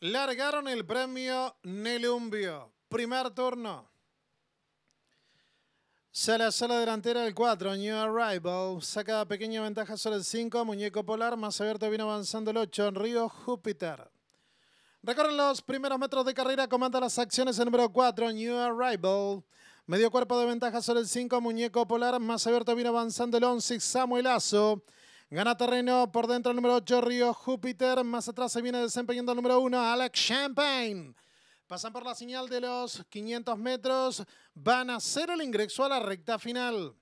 Largaron el premio Nelumbio. Primer turno. Sale a sala delantera el 4, New Arrival. Saca pequeña ventaja sobre el 5, Muñeco Polar. Más abierto vino avanzando el 8, Río Júpiter. Recorren los primeros metros de carrera, comanda las acciones el número 4, New Arrival. Medio cuerpo de ventaja sobre el 5, Muñeco Polar. Más abierto vino avanzando el 11, Samuelazo. Gana terreno por dentro el número 8, Río Júpiter. Más atrás se viene desempeñando el número 1, Alex Champagne. Pasan por la señal de los 500 metros. Van a hacer el ingreso a la recta final.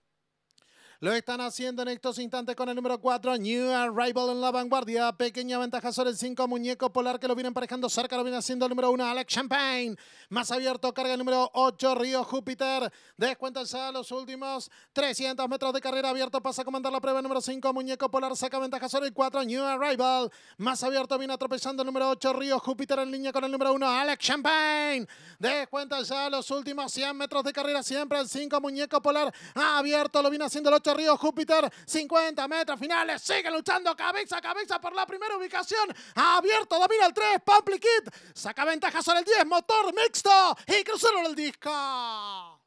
Lo están haciendo en estos instantes con el número 4, New Arrival en la vanguardia. Pequeña ventaja sobre el 5, Muñeco Polar que lo viene emparejando cerca, lo viene haciendo el número 1, Alex Champagne. Más abierto, carga el número 8, Río Júpiter. Descuéntense a los últimos 300 metros de carrera abierto. Pasa a comandar la prueba el número 5, Muñeco Polar saca ventaja sobre el 4, New Arrival. Más abierto, viene atropellando el número 8, Río Júpiter en línea con el número 1, Alex Champagne. Descuéntense a los últimos 100 metros de carrera, siempre el 5, Muñeco Polar. Abierto, lo viene haciendo el 8, Río Júpiter. 50 metros finales. Sigue luchando cabeza a cabeza por la primera ubicación. Abierto, domina el 3. Pampli saca ventaja sobre el 10. Motor mixto. Y cruzaron el disco.